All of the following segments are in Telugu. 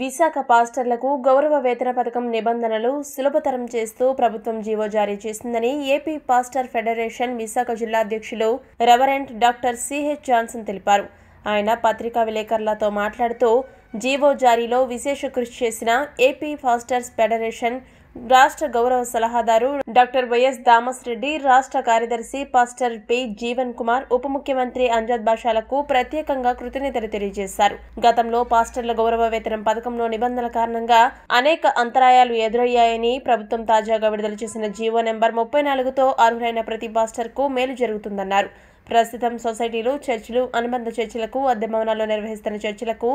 విశాఖ పాస్టర్లకు గౌరవ వేతన పథకం నిబంధనలు సులభతరం చేస్తూ ప్రభుత్వం జీవో జారీ చేసిందని ఏపీ పాస్టర్ ఫెడరేషన్ విశాఖ జిల్లా అధ్యక్షులు రెవరెంట్ డాక్టర్ సిహెచ్ జాన్సన్ తెలిపారు ఆయన పత్రికా విలేకరులతో మాట్లాడుతూ జీవో జారీలో విశేష కృషి చేసిన ఏపీ పాస్టర్స్ ఫెడరేషన్ రాష్ట్ర గౌరవ సలహాదారు డాక్టర్ వైఎస్ దామస్ రెడ్డి రాష్ట్ర కార్యదర్శి పాస్టర్ పి జీవన్ కుమార్ ఉప ముఖ్యమంత్రి అంజాద్ బాషాలకు ప్రత్యేకంగా కృతజ్ఞతలు తెలియజేశారు గతంలో పాస్టర్ల గౌరవ వేతనం పథకంలో నిబంధనల కారణంగా అనేక అంతరాయాలు ఎదురయ్యాయని ప్రభుత్వం తాజాగా విడుదల చేసిన జీవో నెంబర్ ముప్పై నాలుగుతో అర్హులైన ప్రతి పాస్టర్కు మేలు జరుగుతుందన్నారు ప్రస్తుతం సొసైటీలు చర్చిలు అనుబంధ చర్చిలకు అద్దె భవనాల్లో నిర్వహిస్తున్న చర్చిలకు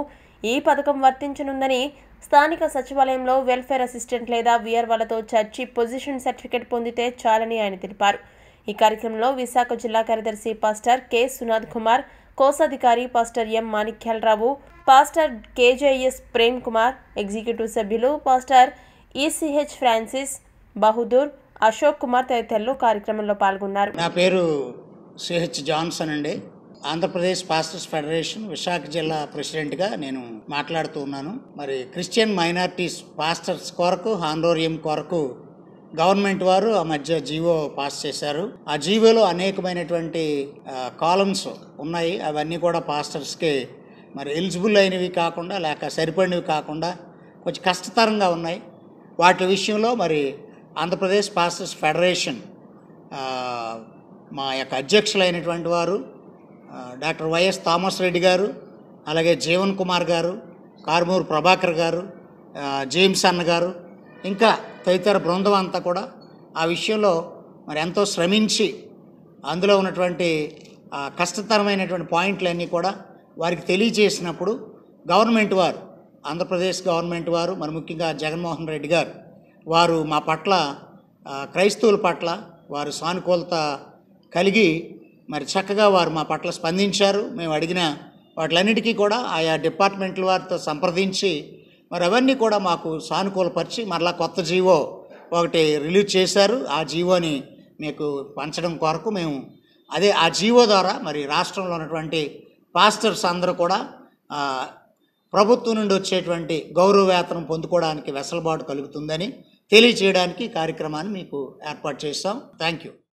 ఈ పథకం వర్తించనుందని స్థానిక సచివాలయంలో వెల్ఫేర్ అసిస్టెంట్ లేదా వాళ్లతో చర్చి పొజిషన్ సర్టిఫికేట్ పొందితే చాలని ఆయన తెలిపారు ఈ కార్యక్రమంలో విశాఖ జిల్లా కార్యదర్శి పాస్టర్ కె సునాథ్ కుమార్ కోశాధికారి pastor M Manikyalarao pastor KJS Prem Kumar executive సభ్యులు pastor ECH Francis Bahadur Ashok Kumar తదితరులు కార్యక్రమంలో పాల్గొన్నారు నా పేరు సిహెచ్ జాన్సన్ అండి ఆంధ్రప్రదేశ్ పాస్టర్స్ ఫెడరేషన్ విశాఖ జిల్లా ప్రెసిడెంట్గా నేను మాట్లాడుతూ ఉన్నాను మరి క్రిస్టియన్ మైనార్టీస్ పాస్టర్స్ కొరకు హాండోరియం కొరకు గవర్నమెంట్ వారు ఆ మధ్య జీవో పాస్ చేశారు ఆ జీవోలో అనేకమైనటువంటి కాలమ్స్ ఉన్నాయి అవన్నీ కూడా పాస్టర్స్కి మరి ఎలిజిబుల్ అయినవి కాకుండా లేక సరిపడినవి కాకుండా కొంచెం కష్టతరంగా ఉన్నాయి వాటి విషయంలో మరి ఆంధ్రప్రదేశ్ పాస్టర్స్ ఫెడరేషన్ మా యొక్క అధ్యక్షులైనటువంటి వారు డాక్టర్ వైఎస్ థామస్ రెడ్డి గారు అలాగే జీవన్ కుమార్ గారు కార్మూరు ప్రభాకర్ గారు జేమ్స్ అన్న గారు ఇంకా తదితర బృందం అంతా కూడా ఆ విషయంలో మరి ఎంతో శ్రమించి అందులో ఉన్నటువంటి కష్టతరమైనటువంటి పాయింట్లన్నీ కూడా వారికి తెలియజేసినప్పుడు గవర్నమెంట్ వారు ఆంధ్రప్రదేశ్ గవర్నమెంట్ వారు మరి ముఖ్యంగా జగన్మోహన్ రెడ్డి గారు వారు మా పట్ల క్రైస్తవుల పట్ల వారు సానుకూలత కలిగి మరి చక్కగా వారు మా పట్ల స్పందించారు మేము అడిగిన వాటిలన్నిటికీ కూడా ఆయా డిపార్ట్మెంట్ల వారితో సంప్రదించి మరి అవన్నీ కూడా మాకు సానుకూలపరిచి మరలా కొత్త జీవో ఒకటి రిలీజ్ చేశారు ఆ జీవోని మీకు పంచడం కొరకు మేము అదే ఆ జీవో ద్వారా మరి రాష్ట్రంలో ఉన్నటువంటి పాస్టర్స్ అందరూ కూడా ప్రభుత్వం నుండి వచ్చేటువంటి గౌరవ వేతనం పొందుకోవడానికి వెసలుబాటు కలుగుతుందని తెలియచేయడానికి కార్యక్రమాన్ని మీకు ఏర్పాటు చేస్తాం థ్యాంక్ యూ